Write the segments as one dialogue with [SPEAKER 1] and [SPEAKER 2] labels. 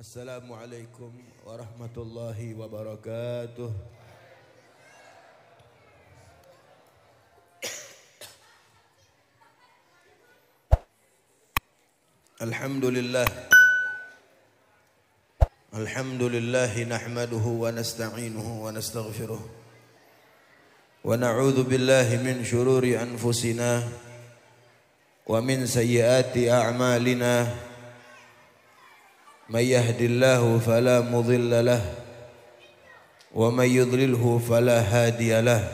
[SPEAKER 1] السلام عليكم ورحمة الله وبركاته الحمد لله الحمد لله نحمده ونستعينه ونستغفره ونعوذ بالله من شرور أنفسنا ومن سيئات أعمالنا من يهد الله فلا مضل له ومن يضلله فلا هادي له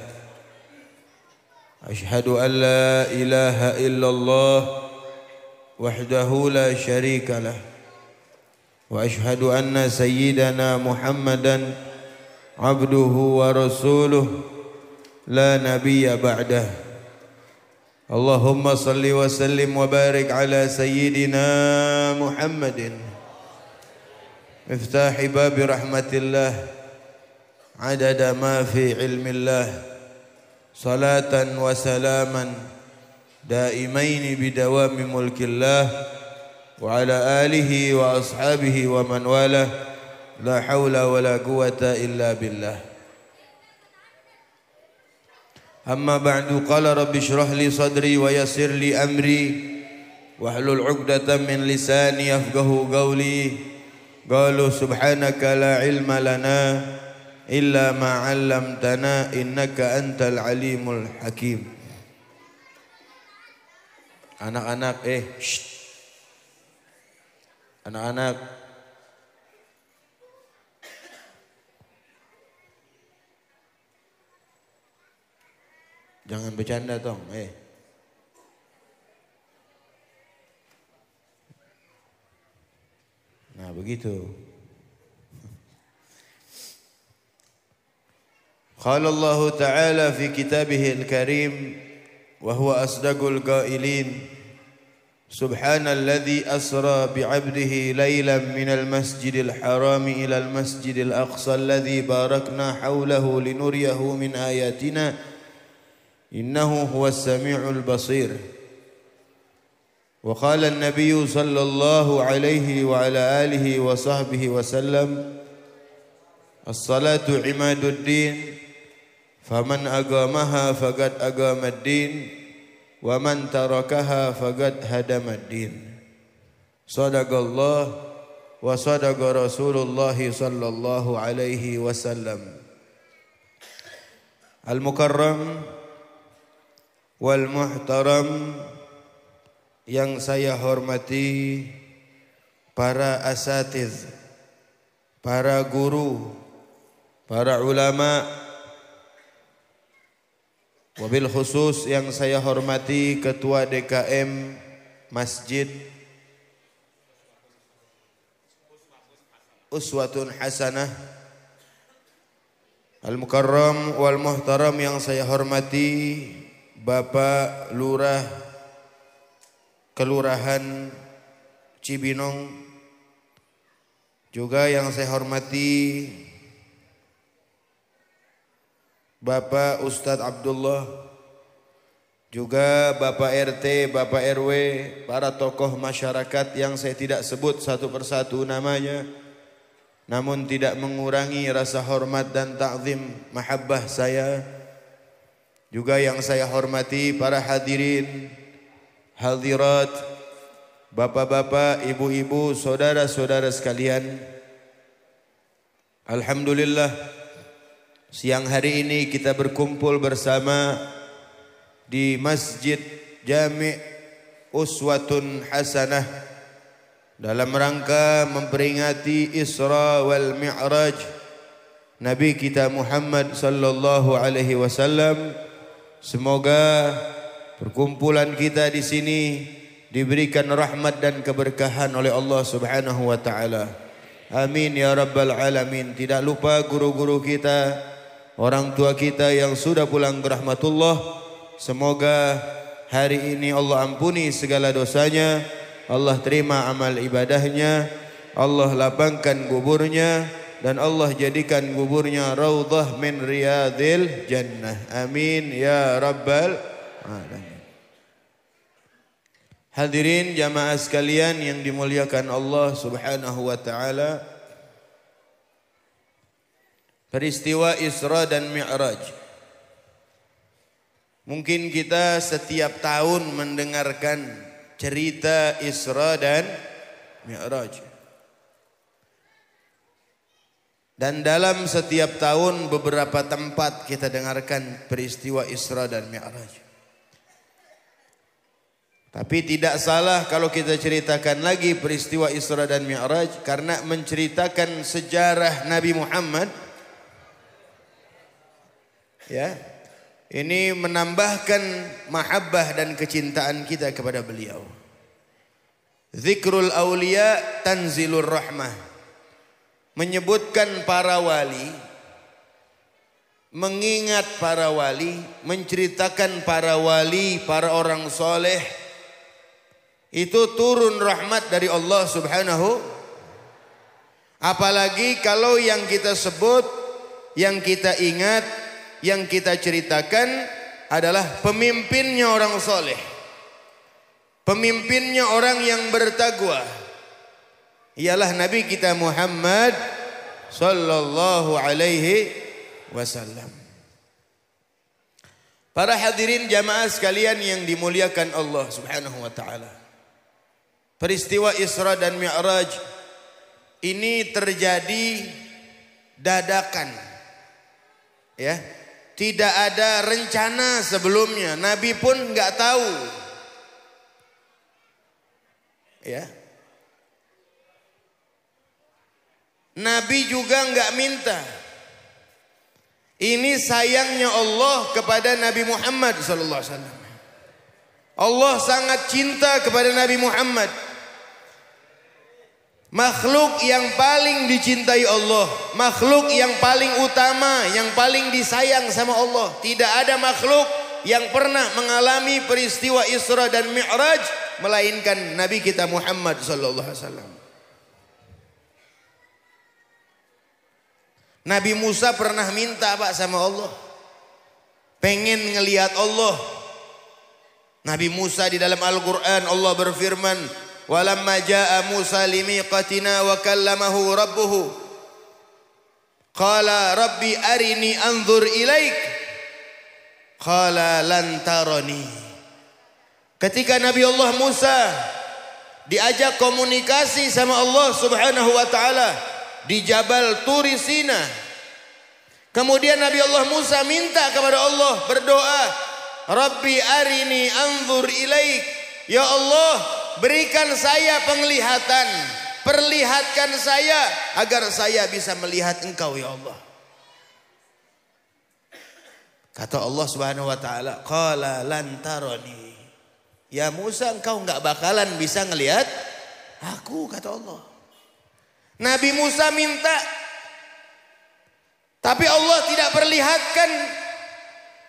[SPEAKER 1] أشهد أن لا إله إلا الله وحده لا شريك له وأشهد أن سيدنا محمدا عبده ورسوله لا نبي بعده اللهم صل وسلم وبارك على سيدنا محمد مفتاح باب رحمة الله عدد ما في علم الله صلاة وسلاما دائمين بدوام ملك الله وعلى آله وأصحابه ومن والاه لا حول ولا قوة إلا بالله أما بعد قال رب اشرح لي صدري ويسر لي أمري واحلل عقدة من لساني يفقه قولي قالوا سبحانك لا علم لنا إلا ما علمتنا إنك أنت العليم الحكيم anak-anak eh anak-anak jangan bercanda tong eh Nah begitu. قال الله تعالى في كتابه الكريم وهو أصدق القائلين سبحان الذي أسرى بعبده ليلا من المسجد الحرام إلى المسجد الأقصى الذي باركنا حوله لنريه من آياتنا إنه هو السميع البصير وقال النبي صلى الله عليه وعلى آله وصحبه وسلم الصلاة عماد الدين فمن أقامها فقد أقام الدين ومن تركها فقد هدم الدين صدق الله وصدق رسول الله صلى الله عليه وسلم المكرم والمحترم yang saya hormati para asatiz, para guru, para ulama, wabil khusus yang saya hormati Ketua DKM Masjid Uswatun Hasanah Al-Mukarram wal Muhtaram yang saya hormati Bapak Lurah Kelurahan Cibinong juga yang saya hormati Bapak Ustadz Abdullah juga Bapak RT, Bapak RW, para tokoh masyarakat yang saya tidak sebut satu persatu namanya namun tidak mengurangi rasa hormat dan takzim mahabbah saya juga yang saya hormati para hadirin hadirat, bapak-bapak, ibu-ibu, saudara-saudara sekalian. Alhamdulillah siang hari ini kita berkumpul bersama di Masjid Jami' Uswatun Hasanah dalam rangka memperingati Isra wal Mi'raj Nabi kita Muhammad sallallahu alaihi wasallam. Semoga perkumpulan kita di sini diberikan rahmat dan keberkahan oleh Allah Subhanahu wa taala. Amin ya rabbal alamin. Tidak lupa guru-guru kita, orang tua kita yang sudah pulang berahmatullah. Semoga hari ini Allah ampuni segala dosanya, Allah terima amal ibadahnya, Allah lapangkan kuburnya dan Allah jadikan kuburnya raudhah min riyadil jannah. Amin ya rabbal alamin. Hadirin jamaah sekalian yang dimuliakan Allah Subhanahu wa taala. Peristiwa Isra dan Mi'raj. Mungkin kita setiap tahun mendengarkan cerita Isra dan Mi'raj. Dan dalam setiap tahun beberapa tempat kita dengarkan peristiwa Isra dan Mi'raj. Tapi tidak salah kalau kita ceritakan lagi peristiwa Isra dan Mi'raj karena menceritakan sejarah Nabi Muhammad ya. Ini menambahkan mahabbah dan kecintaan kita kepada beliau. Zikrul aulia tanzilur rahmah. Menyebutkan para wali, mengingat para wali, menceritakan para wali, para orang soleh, itu turun rahmat dari Allah Subhanahu apalagi kalau yang kita sebut yang kita ingat yang kita ceritakan adalah pemimpinnya orang soleh pemimpinnya orang yang bertakwa ialah nabi kita Muhammad sallallahu alaihi wasallam Para hadirin jamaah sekalian yang dimuliakan Allah Subhanahu wa taala Peristiwa Isra dan Mi'raj ini terjadi dadakan. Ya. Tidak ada rencana sebelumnya. Nabi pun nggak tahu. Ya. Nabi juga nggak minta. Ini sayangnya Allah kepada Nabi Muhammad sallallahu alaihi wasallam. Allah sangat cinta kepada Nabi Muhammad. Makhluk yang paling dicintai Allah, makhluk yang paling utama, yang paling disayang sama Allah. Tidak ada makhluk yang pernah mengalami peristiwa Isra dan Mi'raj melainkan Nabi kita Muhammad sallallahu alaihi wasallam. Nabi Musa pernah minta Pak sama Allah. Pengen ngelihat Allah Nabi Musa di dalam Al-Quran Allah berfirman Walamma ja'a Musa limiqatina wa kallamahu rabbuhu Qala rabbi arini anzur ilaik Qala lantarani Ketika Nabi Allah Musa diajak komunikasi sama Allah Subhanahu wa taala di Jabal Turisina. Kemudian Nabi Allah Musa minta kepada Allah berdoa, Rabbi arini anzur ilaik. Ya Allah, berikan saya penglihatan. Perlihatkan saya agar saya bisa melihat engkau ya Allah. Kata Allah Subhanahu wa taala, qala lan Ya Musa engkau nggak bakalan bisa ngelihat aku kata Allah. Nabi Musa minta tapi Allah tidak perlihatkan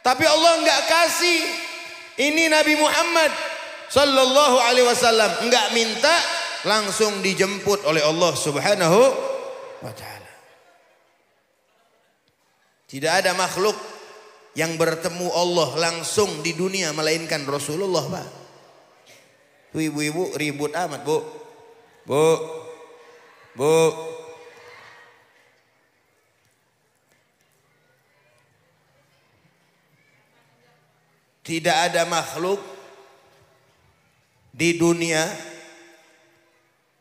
[SPEAKER 1] tapi Allah enggak kasih. Ini Nabi Muhammad sallallahu alaihi wasallam enggak minta langsung dijemput oleh Allah Subhanahu wa taala. Tidak ada makhluk yang bertemu Allah langsung di dunia melainkan Rasulullah, Pak. Ibu-ibu ribut amat, Bu. Bu. Bu. Tidak ada makhluk di dunia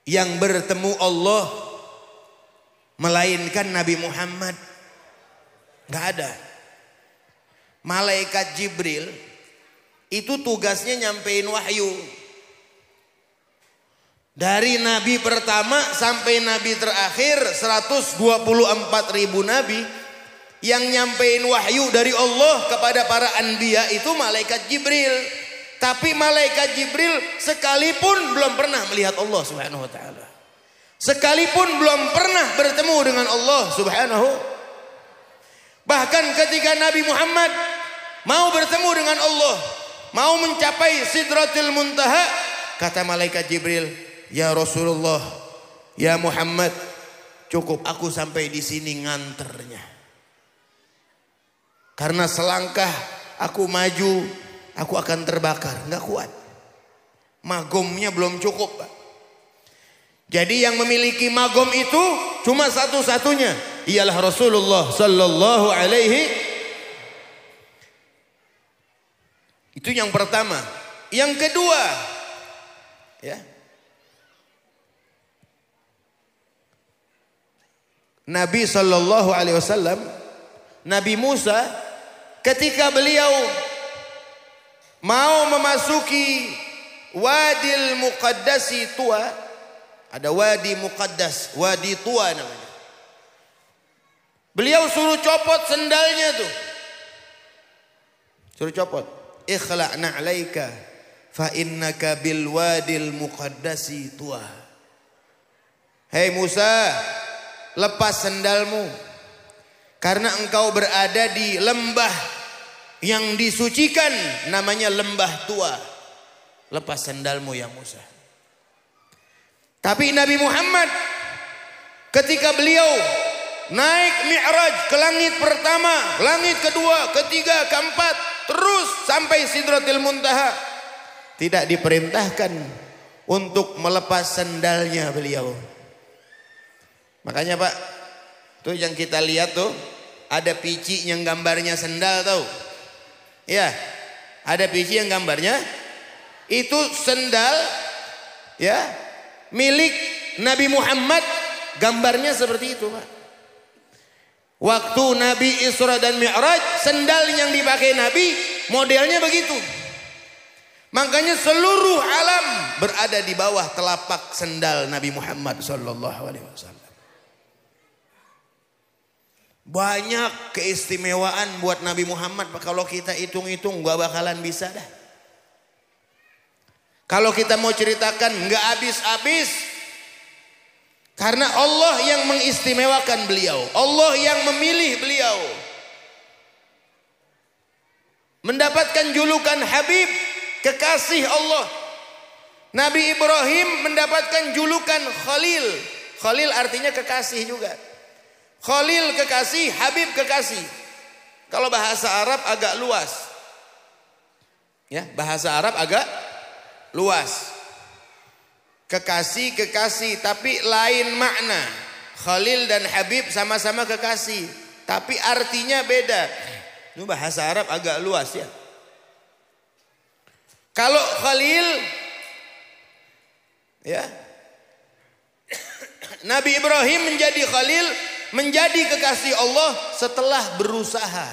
[SPEAKER 1] yang bertemu Allah melainkan Nabi Muhammad. Gak ada. Malaikat Jibril itu tugasnya nyampein wahyu. Dari nabi pertama sampai nabi terakhir 124 ribu nabi yang nyampein wahyu dari Allah kepada para anbiya itu malaikat Jibril. Tapi malaikat Jibril sekalipun belum pernah melihat Allah Subhanahu wa taala. Sekalipun belum pernah bertemu dengan Allah Subhanahu Bahkan ketika Nabi Muhammad mau bertemu dengan Allah, mau mencapai Sidratul Muntaha, kata malaikat Jibril, "Ya Rasulullah, ya Muhammad, cukup aku sampai di sini nganternya." Karena selangkah aku maju, aku akan terbakar. Enggak kuat. Magomnya belum cukup. Pak. Jadi yang memiliki magom itu cuma satu-satunya. Ialah Rasulullah Sallallahu Alaihi Itu yang pertama. Yang kedua, ya. Nabi sallallahu Alaihi Wasallam, Nabi Musa ketika beliau mau memasuki Wadil Muqaddasi tua ada Wadi Muqaddas Wadi tua namanya beliau suruh copot sendalnya tuh suruh copot ikhla na'laika fa innaka bil wadil muqaddasi tua hei Musa lepas sendalmu karena engkau berada di lembah yang disucikan namanya lembah tua. Lepas sendalmu ya Musa. Tapi Nabi Muhammad ketika beliau naik mi'raj ke langit pertama, langit kedua, ketiga, keempat, terus sampai Sidratil Muntaha tidak diperintahkan untuk melepas sendalnya beliau. Makanya Pak, tuh yang kita lihat tuh ada pici yang gambarnya sendal tau. Ya, ada PC yang gambarnya itu sendal ya milik Nabi Muhammad gambarnya seperti itu Pak. Waktu Nabi Isra dan Mi'raj sendal yang dipakai Nabi modelnya begitu. Makanya seluruh alam berada di bawah telapak sendal Nabi Muhammad Sallallahu Alaihi Wasallam. Banyak keistimewaan buat Nabi Muhammad. Kalau kita hitung-hitung gak bakalan bisa dah. Kalau kita mau ceritakan nggak habis-habis. Karena Allah yang mengistimewakan beliau. Allah yang memilih beliau. Mendapatkan julukan Habib. Kekasih Allah. Nabi Ibrahim mendapatkan julukan Khalil. Khalil artinya kekasih juga. Khalil kekasih, Habib kekasih. Kalau bahasa Arab agak luas. Ya, bahasa Arab agak luas. Kekasih-kekasih tapi lain makna. Khalil dan Habib sama-sama kekasih, tapi artinya beda. Ini bahasa Arab agak luas ya. Kalau Khalil ya Nabi Ibrahim menjadi Khalil menjadi kekasih Allah setelah berusaha.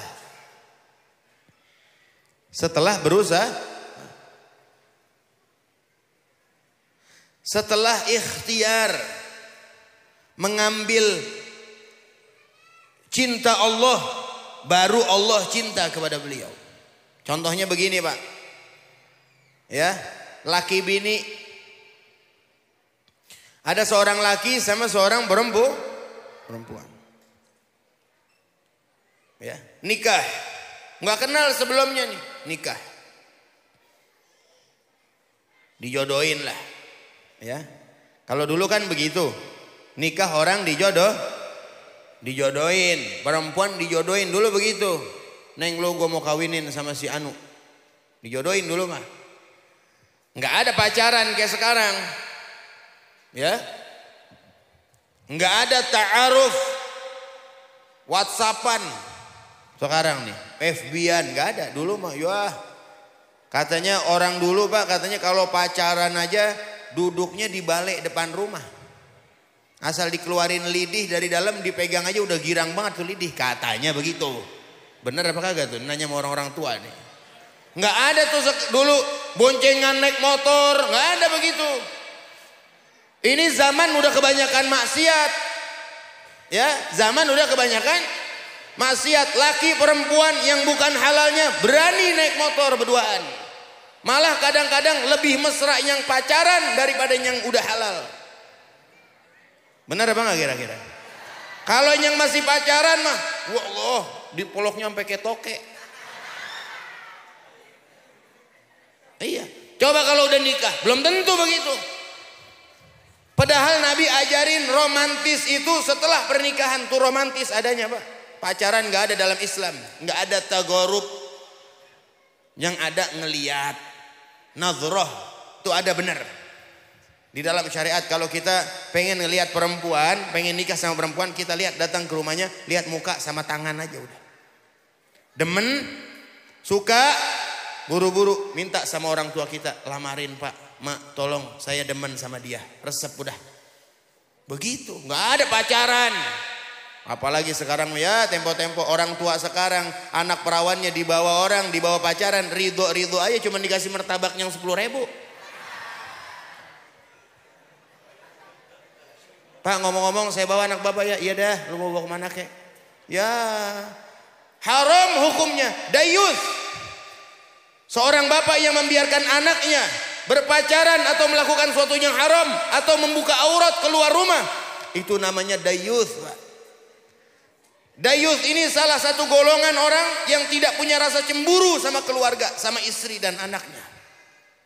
[SPEAKER 1] Setelah berusaha. Setelah ikhtiar mengambil cinta Allah baru Allah cinta kepada beliau. Contohnya begini, Pak. Ya, laki bini ada seorang laki sama seorang perempuan. Perempuan nikah. Nggak kenal sebelumnya nih, nikah. dijodoin lah. Ya. Kalau dulu kan begitu. Nikah orang dijodoh dijodoin perempuan dijodoin dulu begitu. Neng lu gue mau kawinin sama si Anu. dijodoin dulu mah. Nggak ada pacaran kayak sekarang. Ya. Nggak ada ta'aruf. Whatsappan. Sekarang nih, FBian gak nggak ada. Dulu mah, ya katanya orang dulu pak katanya kalau pacaran aja duduknya di balik depan rumah. Asal dikeluarin lidih dari dalam dipegang aja udah girang banget tuh lidih katanya begitu. Bener apa kagak tuh? Nanya sama orang-orang tua nih. Nggak ada tuh dulu boncengan naik motor, nggak ada begitu. Ini zaman udah kebanyakan maksiat. Ya, zaman udah kebanyakan Maksiat laki perempuan yang bukan halalnya berani naik motor berduaan. Malah kadang-kadang lebih mesra yang pacaran daripada yang udah halal. Benar apa enggak kira-kira? Kalau yang masih pacaran mah, wah Allah, di poloknya sampai ketoke. Iya, coba kalau udah nikah, belum tentu begitu. Padahal Nabi ajarin romantis itu setelah pernikahan tuh romantis adanya, Pak. Pacaran nggak ada dalam Islam, nggak ada tagorup Yang ada ngeliat, nazroh itu ada benar. Di dalam syariat kalau kita pengen ngelihat perempuan, pengen nikah sama perempuan, kita lihat datang ke rumahnya, lihat muka sama tangan aja udah. Demen, suka, buru-buru minta sama orang tua kita, lamarin pak, mak tolong saya demen sama dia, resep udah. Begitu, nggak ada pacaran. Apalagi sekarang ya tempo-tempo orang tua sekarang anak perawannya dibawa orang, dibawa pacaran, ridho-ridho aja cuma dikasih martabak yang sepuluh ribu. Pak ngomong-ngomong saya bawa anak bapak ya, iya dah lu mau bawa kemana kek? Ya haram hukumnya, dayus. Seorang bapak yang membiarkan anaknya berpacaran atau melakukan suatu yang haram atau membuka aurat keluar rumah itu namanya dayus pak. Dayuth ini salah satu golongan orang yang tidak punya rasa cemburu sama keluarga, sama istri dan anaknya.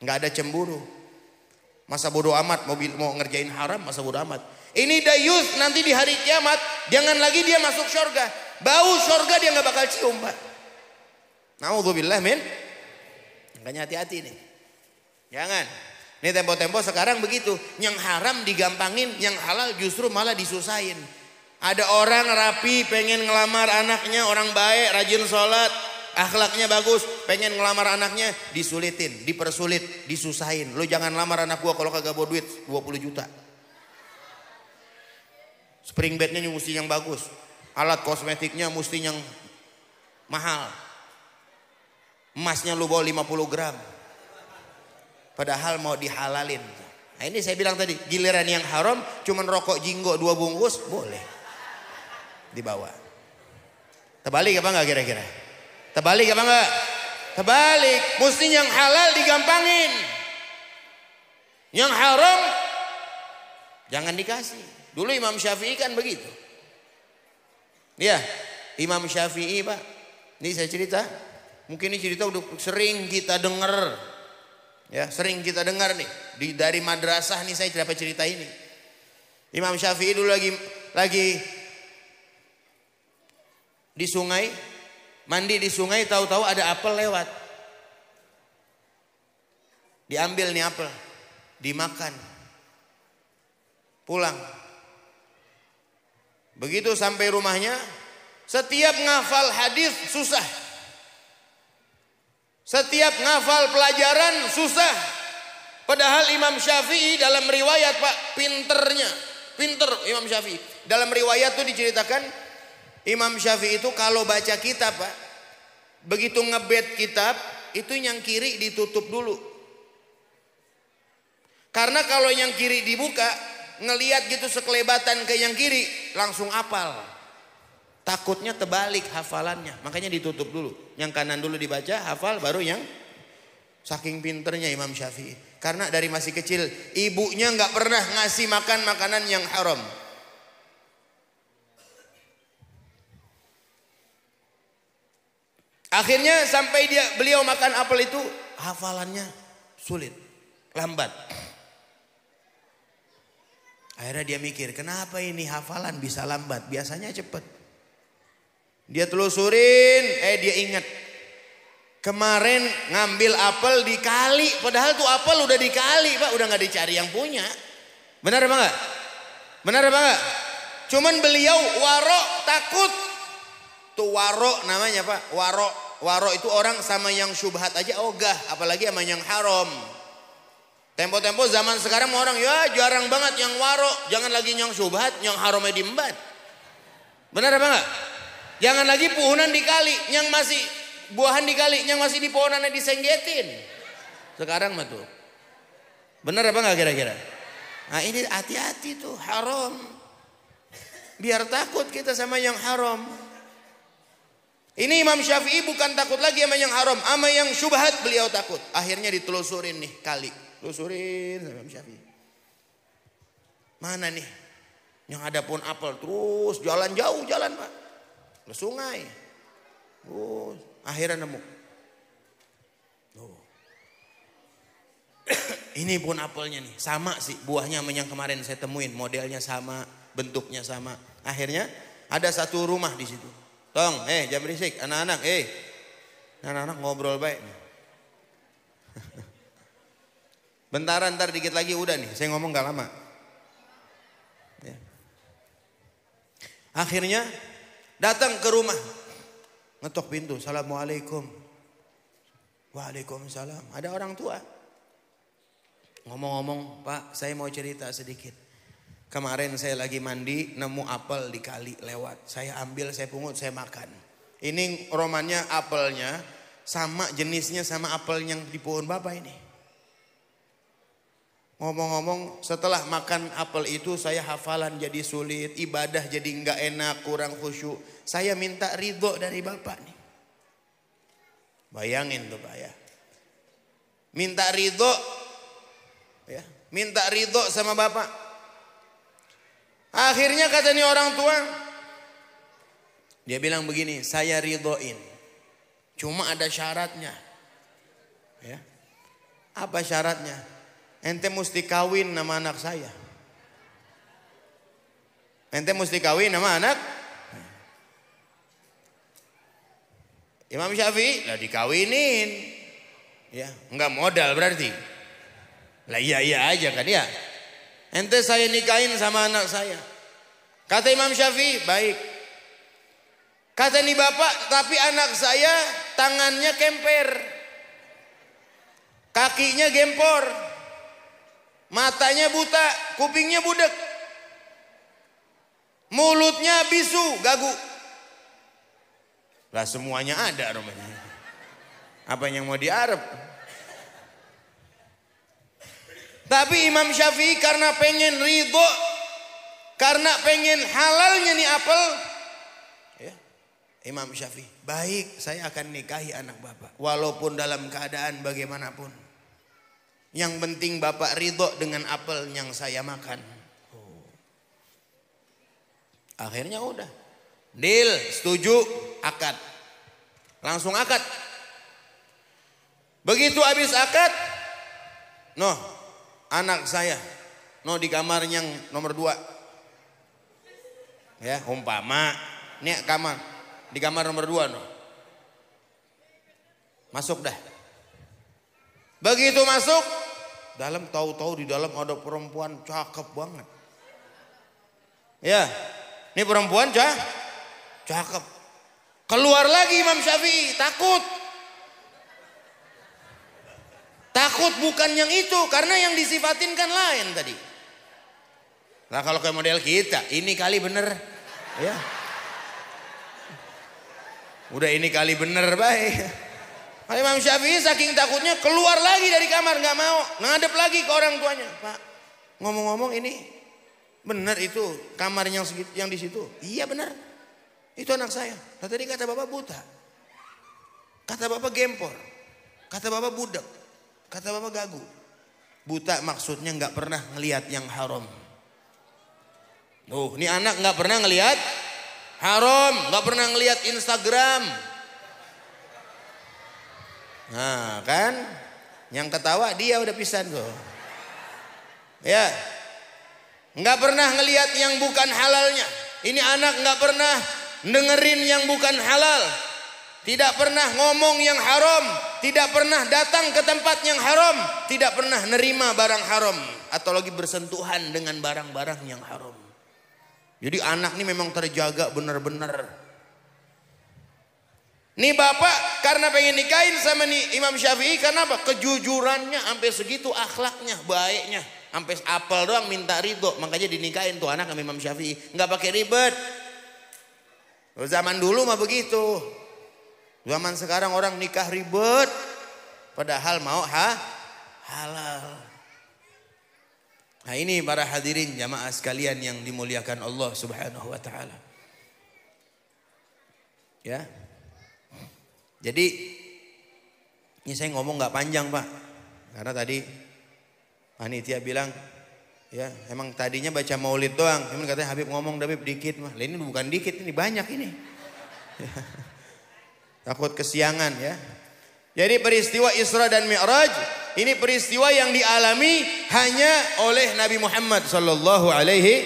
[SPEAKER 1] Nggak ada cemburu. Masa bodoh amat mobil mau ngerjain haram, masa bodoh amat. Ini Dayuth nanti di hari kiamat, jangan lagi dia masuk syurga, Bau syurga dia nggak bakal cium, Pak. Nauzubillah min. Makanya hati-hati nih. Jangan. Ini tempo-tempo sekarang begitu. Yang haram digampangin, yang halal justru malah disusahin. Ada orang rapi pengen ngelamar anaknya orang baik rajin sholat akhlaknya bagus pengen ngelamar anaknya disulitin dipersulit disusahin Lo jangan lamar anak gua kalau kagak bawa duit 20 juta spring bednya mesti yang bagus alat kosmetiknya mesti yang mahal emasnya lo bawa 50 gram padahal mau dihalalin nah, ini saya bilang tadi giliran yang haram cuman rokok jinggo dua bungkus boleh di bawah. Terbalik apa enggak kira-kira? Terbalik apa enggak? Terbalik. Mesti yang halal digampangin. Yang haram jangan dikasih. Dulu Imam Syafi'i kan begitu. Ya, Imam Syafi'i Pak. Ini saya cerita. Mungkin ini cerita udah sering kita dengar. Ya, sering kita dengar nih. Di, dari madrasah nih saya dapat cerita ini. Imam Syafi'i dulu lagi lagi di sungai, mandi di sungai tahu-tahu ada apel lewat. Diambil nih apel, dimakan. Pulang. Begitu sampai rumahnya, setiap ngafal hadis susah. Setiap ngafal pelajaran susah. Padahal Imam Syafi'i dalam riwayat Pak pinternya, pinter Imam Syafi'i. Dalam riwayat itu diceritakan Imam Syafi'i itu kalau baca kitab, Pak, begitu ngebet kitab, itu yang kiri ditutup dulu. Karena kalau yang kiri dibuka, ngeliat gitu sekelebatan ke yang kiri, langsung apal. Takutnya terbalik hafalannya, makanya ditutup dulu. Yang kanan dulu dibaca, hafal, baru yang saking pinternya Imam Syafi'i. Karena dari masih kecil, ibunya nggak pernah ngasih makan makanan yang haram. Akhirnya sampai dia beliau makan apel itu hafalannya sulit, lambat. Akhirnya dia mikir, kenapa ini hafalan bisa lambat? Biasanya cepat. Dia telusurin, eh dia ingat. Kemarin ngambil apel dikali, padahal tuh apel udah dikali, Pak, udah nggak dicari yang punya. Benar apa enggak? Benar apa enggak? Cuman beliau warok takut itu warok namanya Pak, warok. Warok itu orang sama yang syubhat aja ogah, oh, apalagi sama yang haram. Tempo-tempo zaman sekarang orang ya jarang banget yang warok, jangan lagi yang syubhat, yang haramnya diembat. Benar apa enggak? Jangan lagi puhunan dikali yang masih buahan dikali yang masih di pohonannya disenggetin. Sekarang mah tuh. Benar apa enggak kira-kira? Nah ini hati-hati tuh haram. Biar takut kita sama yang haram. Ini Imam Syafi'i bukan takut lagi sama yang haram, sama yang syubhat beliau takut. Akhirnya ditelusurin nih kali, telusurin sama Imam Syafi'i. Mana nih? Yang ada pun apel terus jalan jauh jalan pak, ke sungai. Terus akhirnya nemu. Oh. Ini pun apelnya nih, sama sih buahnya sama yang kemarin saya temuin, modelnya sama, bentuknya sama. Akhirnya ada satu rumah di situ. Tong, eh jam berisik, anak-anak, eh. Anak-anak ngobrol baik. Bentaran ntar dikit lagi udah nih, saya ngomong gak lama. Ya. Akhirnya datang ke rumah. Ngetok pintu, Assalamualaikum. Waalaikumsalam. Ada orang tua. Ngomong-ngomong, Pak saya mau cerita sedikit. Kemarin saya lagi mandi, nemu apel di kali lewat. Saya ambil, saya pungut, saya makan. Ini romannya apelnya sama jenisnya sama apel yang di pohon Bapak ini. Ngomong-ngomong, setelah makan apel itu saya hafalan jadi sulit, ibadah jadi nggak enak, kurang khusyuk. Saya minta ridho dari Bapak nih. Bayangin tuh Pak ya. Minta ridho ya, minta ridho sama Bapak Akhirnya kata ini orang tua, dia bilang begini, saya ridhoin. Cuma ada syaratnya. Ya. Apa syaratnya? Ente mesti kawin nama anak saya. Ente mesti kawin nama anak. Imam Syafi'i lah dikawinin. Ya, enggak modal berarti. Lah iya iya aja kan ya. Ente saya nikahin sama anak saya. Kata Imam Syafi'i, baik. Kata nih bapak, tapi anak saya tangannya kemper. Kakinya gempor. Matanya buta, kupingnya budek. Mulutnya bisu, gagu. Lah semuanya ada rumahnya. Apa yang mau diarep? Tapi Imam Syafi'i karena pengen ridho, karena pengen halalnya nih apel, ya, Imam Syafi'i, baik saya akan nikahi anak bapak. Walaupun dalam keadaan bagaimanapun. Yang penting bapak ridho dengan apel yang saya makan. Oh. Akhirnya udah. Deal, setuju, akad. Langsung akad. Begitu habis akad, noh anak saya no di kamar yang nomor dua ya umpama ini kamar di kamar nomor dua no masuk dah begitu masuk dalam tahu-tahu di dalam ada perempuan cakep banget ya ini perempuan cah cakep keluar lagi Imam Syafi'i takut Takut bukan yang itu karena yang disifatin kan lain tadi. Nah kalau kayak model kita, ini kali bener. Ya. Udah ini kali bener baik. Imam Syafi'i saking takutnya keluar lagi dari kamar nggak mau ngadep lagi ke orang tuanya Pak ngomong-ngomong ini benar itu kamar yang segitu yang di situ iya benar itu anak saya nah, tadi kata bapak buta kata bapak gempor kata bapak budak Kata bapak gagu. Buta maksudnya nggak pernah ngelihat yang haram. Tuh, ini anak nggak pernah ngelihat haram, nggak pernah ngelihat Instagram. Nah kan, yang ketawa dia udah pisan tuh. Ya, nggak pernah ngelihat yang bukan halalnya. Ini anak nggak pernah dengerin yang bukan halal, tidak pernah ngomong yang haram, tidak pernah datang ke tempat yang haram, tidak pernah nerima barang haram atau lagi bersentuhan dengan barang-barang yang haram. Jadi anak ini memang terjaga benar-benar. Nih bapak karena pengen nikahin sama nih Imam Syafi'i karena apa? Kejujurannya sampai segitu akhlaknya, baiknya. Sampai apel doang minta ridho. Makanya dinikahin tuh anak sama Imam Syafi'i. Nggak pakai ribet. Zaman dulu mah begitu. Zaman sekarang orang nikah ribet, padahal mau ha? halal. Nah ini para hadirin jamaah sekalian yang dimuliakan Allah subhanahu wa ta'ala. Ya. Jadi ini saya ngomong nggak panjang pak. Karena tadi panitia bilang ya emang tadinya baca maulid doang. emang katanya Habib ngomong Habib dikit mah. Ini bukan dikit ini banyak ini. Ya. Takut kesiangan ya. Jadi peristiwa Isra dan Mi'raj ini peristiwa yang dialami hanya oleh Nabi Muhammad sallallahu alaihi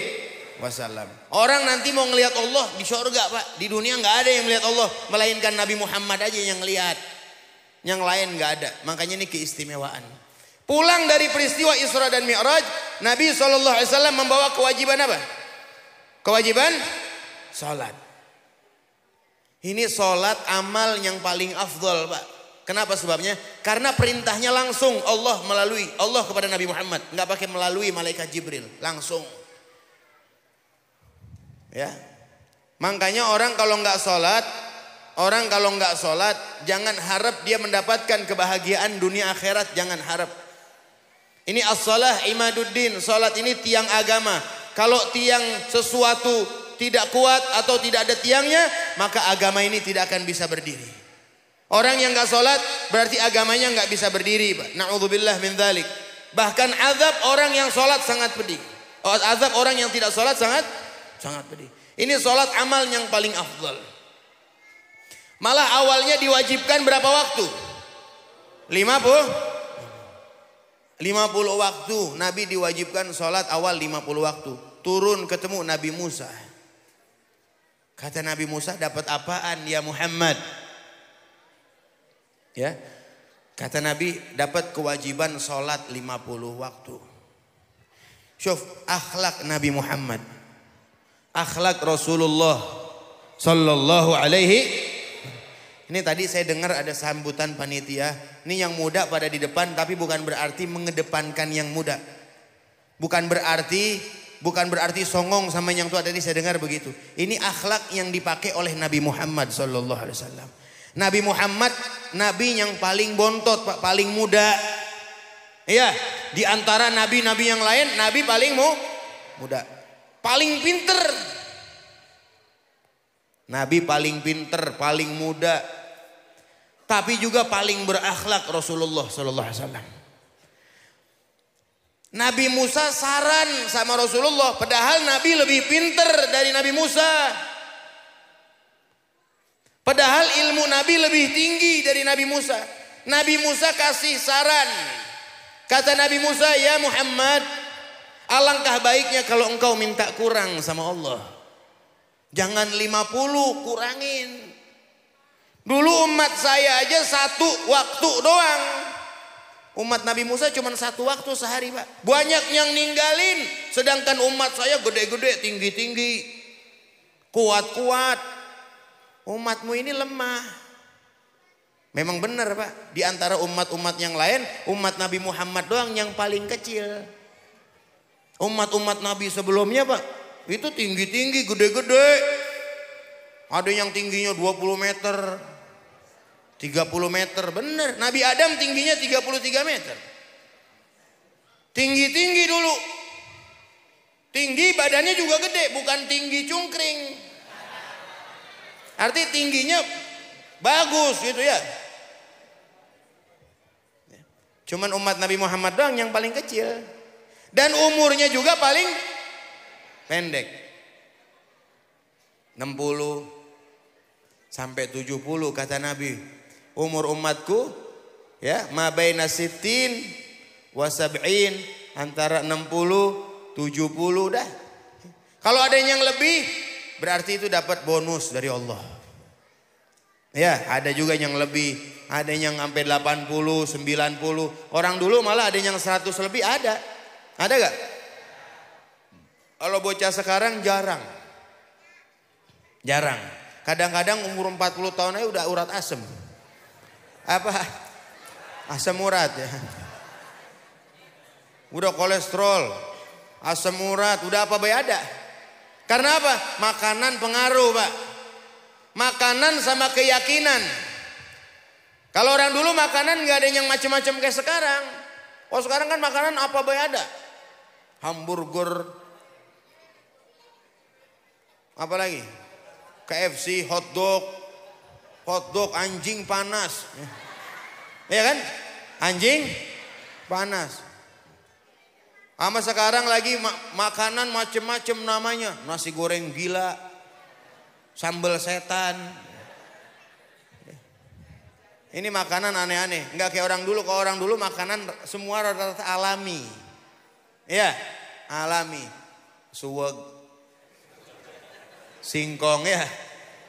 [SPEAKER 1] wasallam. Orang nanti mau ngelihat Allah di surga, Pak. Di dunia nggak ada yang melihat Allah melainkan Nabi Muhammad aja yang ngelihat. Yang lain nggak ada. Makanya ini keistimewaan. Pulang dari peristiwa Isra dan Mi'raj, Nabi sallallahu alaihi wasallam membawa kewajiban apa? Kewajiban salat. Ini sholat amal yang paling afdol pak. Kenapa sebabnya? Karena perintahnya langsung Allah melalui Allah kepada Nabi Muhammad. Enggak pakai melalui malaikat Jibril, langsung. Ya, makanya orang kalau enggak sholat, orang kalau enggak sholat, jangan harap dia mendapatkan kebahagiaan dunia akhirat, jangan harap. Ini as-salah imaduddin, sholat ini tiang agama. Kalau tiang sesuatu tidak kuat atau tidak ada tiangnya, maka agama ini tidak akan bisa berdiri. Orang yang nggak sholat berarti agamanya nggak bisa berdiri. Naudzubillah min dzalik. Bahkan azab orang yang sholat sangat pedih. Oh, azab orang yang tidak sholat sangat sangat pedih. Ini sholat amal yang paling afdal. Malah awalnya diwajibkan berapa waktu? Lima Lima puluh waktu Nabi diwajibkan sholat awal lima puluh waktu turun ketemu Nabi Musa Kata Nabi Musa dapat apaan ya Muhammad? Ya. Kata Nabi dapat kewajiban sholat 50 waktu. Syuf akhlak Nabi Muhammad. Akhlak Rasulullah Sallallahu alaihi Ini tadi saya dengar ada sambutan panitia. Ini yang muda pada di depan tapi bukan berarti mengedepankan yang muda. Bukan berarti Bukan berarti songong sama yang tua tadi saya dengar begitu. Ini akhlak yang dipakai oleh Nabi Muhammad Sallallahu Alaihi Nabi Muhammad, Nabi yang paling bontot, pak, paling muda. Iya, di antara nabi-nabi yang lain, Nabi paling mu, muda, paling pinter. Nabi paling pinter, paling muda, tapi juga paling berakhlak Rasulullah Sallallahu Alaihi Nabi Musa saran sama Rasulullah, padahal Nabi lebih pinter dari Nabi Musa. Padahal ilmu Nabi lebih tinggi dari Nabi Musa. Nabi Musa kasih saran. Kata Nabi Musa, "Ya Muhammad, alangkah baiknya kalau engkau minta kurang sama Allah. Jangan 50, kurangin. Dulu umat saya aja satu waktu doang Umat Nabi Musa cuma satu waktu sehari pak. Banyak yang ninggalin. Sedangkan umat saya gede-gede, tinggi-tinggi. Kuat-kuat. Umatmu ini lemah. Memang benar pak. Di antara umat-umat yang lain, umat Nabi Muhammad doang yang paling kecil. Umat-umat Nabi sebelumnya pak. Itu tinggi-tinggi, gede-gede. Ada yang tingginya 20 meter, 30 meter, bener. Nabi Adam tingginya 33 meter. Tinggi-tinggi dulu. Tinggi badannya juga gede, bukan tinggi cungkring. Arti tingginya bagus gitu ya. Cuman umat Nabi Muhammad doang yang paling kecil. Dan umurnya juga paling pendek. 60 sampai 70 kata Nabi umur umatku ya mabaina sitin wa antara 60 70 dah. Kalau ada yang lebih berarti itu dapat bonus dari Allah. Ya, ada juga yang lebih, ada yang sampai 80, 90. Orang dulu malah ada yang 100 lebih ada. Ada gak? Kalau bocah sekarang jarang. Jarang. Kadang-kadang umur 40 tahun aja udah urat asem apa asam urat ya. Udah kolesterol, asam urat, udah apa bayi ada. Karena apa? Makanan pengaruh, Pak. Makanan sama keyakinan. Kalau orang dulu makanan nggak ada yang macam-macam kayak sekarang. Oh sekarang kan makanan apa bayi ada? Hamburger, apa lagi? KFC, hotdog, hotdog anjing panas. Ya kan? Anjing panas. Sama sekarang lagi mak makanan macem-macem namanya. Nasi goreng gila. Sambal setan. Ini makanan aneh-aneh. Enggak kayak orang dulu. Kalau orang dulu makanan semua rata-rata alami. Ya, alami. Suweg. Singkong ya.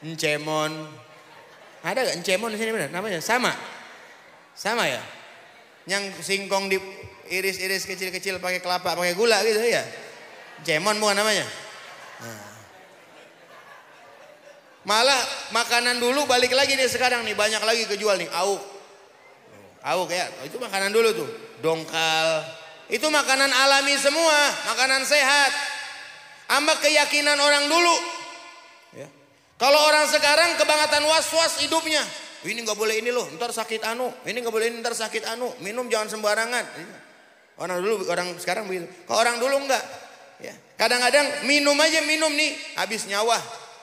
[SPEAKER 1] Encemon. Ada gak encemon di sini benar? Namanya sama. Sama ya? Yang singkong diiris-iris kecil-kecil pakai kelapa, pakai gula gitu ya. Cemon bukan namanya. Nah. Malah makanan dulu balik lagi nih sekarang nih banyak lagi kejual nih auk. Auk ya, oh, itu makanan dulu tuh. Dongkal. Itu makanan alami semua, makanan sehat. Ama keyakinan orang dulu kalau orang sekarang kebangatan was-was hidupnya. Ini gak boleh ini loh, ntar sakit anu. Ini gak boleh ini, ntar sakit anu. Minum jangan sembarangan. Iya. Orang dulu, orang sekarang begitu. Kalau orang dulu enggak. Ya. Kadang-kadang minum aja minum nih, habis nyawa.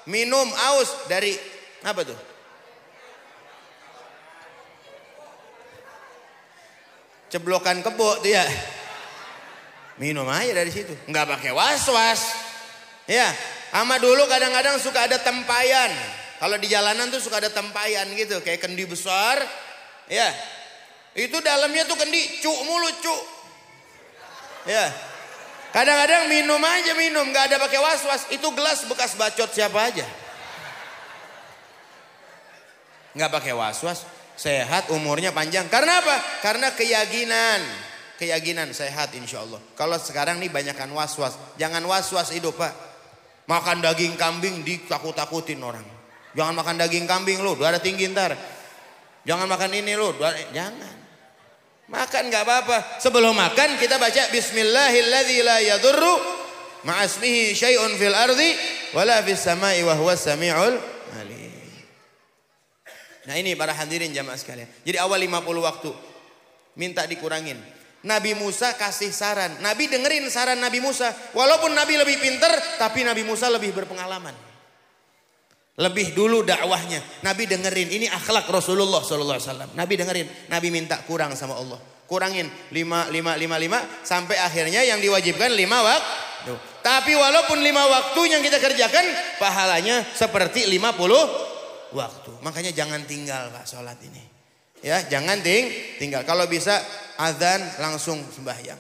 [SPEAKER 1] Minum aus dari apa tuh? Ceblokan kebo tuh ya. Minum aja dari situ, Enggak pakai was-was. Ya, Ama dulu kadang-kadang suka ada tempayan. Kalau di jalanan tuh suka ada tempayan gitu, kayak kendi besar. Ya. Itu dalamnya tuh kendi, cuk mulu cuk. Ya. Kadang-kadang minum aja minum, nggak ada pakai was-was. Itu gelas bekas bacot siapa aja. Nggak pakai was-was, sehat, umurnya panjang. Karena apa? Karena keyakinan. Keyakinan sehat insya Allah. Kalau sekarang nih banyakkan was-was. Jangan was-was hidup Pak. Makan daging kambing ditakut-takutin orang. Jangan makan daging kambing lu, darah tinggi ntar. Jangan makan ini lu, dua, jangan. Makan nggak apa-apa. Sebelum makan kita baca Bismillahilladzi la yadurru ma'asmihi syai'un fil ardi wala fis sama'i wa samiul Nah ini para hadirin jamaah sekalian. Jadi awal 50 waktu minta dikurangin. Nabi Musa kasih saran. Nabi dengerin saran Nabi Musa. Walaupun Nabi lebih pinter, tapi Nabi Musa lebih berpengalaman. Lebih dulu dakwahnya. Nabi dengerin. Ini akhlak Rasulullah Sallallahu Alaihi Wasallam. Nabi dengerin. Nabi minta kurang sama Allah. Kurangin. Lima, lima, lima, lima. Sampai akhirnya yang diwajibkan lima waktu. Tapi walaupun lima waktu yang kita kerjakan. Pahalanya seperti lima puluh waktu. Makanya jangan tinggal Pak sholat ini. Ya, jangan ting tinggal. Kalau bisa azan langsung sembahyang.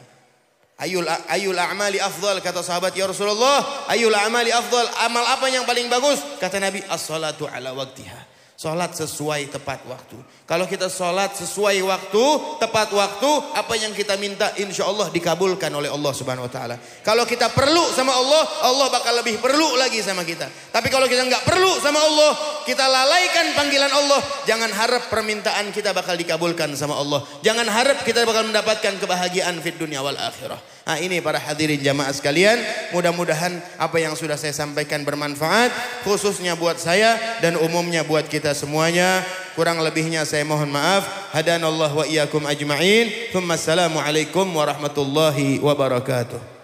[SPEAKER 1] Ayul ayul amali afdal kata sahabat ya Rasulullah, ayul amali afdal, amal apa yang paling bagus? Kata Nabi as-salatu ala waktiha. Sholat sesuai tepat waktu. Kalau kita sholat sesuai waktu, tepat waktu, apa yang kita minta insya Allah dikabulkan oleh Allah subhanahu wa ta'ala. Kalau kita perlu sama Allah, Allah bakal lebih perlu lagi sama kita. Tapi kalau kita nggak perlu sama Allah, kita lalaikan panggilan Allah. Jangan harap permintaan kita bakal dikabulkan sama Allah. Jangan harap kita bakal mendapatkan kebahagiaan fit dunia wal akhirah. Nah ini para hadirin jamaah sekalian, mudah-mudahan apa yang sudah saya sampaikan bermanfaat, khususnya buat saya dan umumnya buat kita semuanya. Kurang lebihnya saya mohon maaf. Hadanallah wa iyyakum ajma'in. Assalamualaikum warahmatullahi wabarakatuh.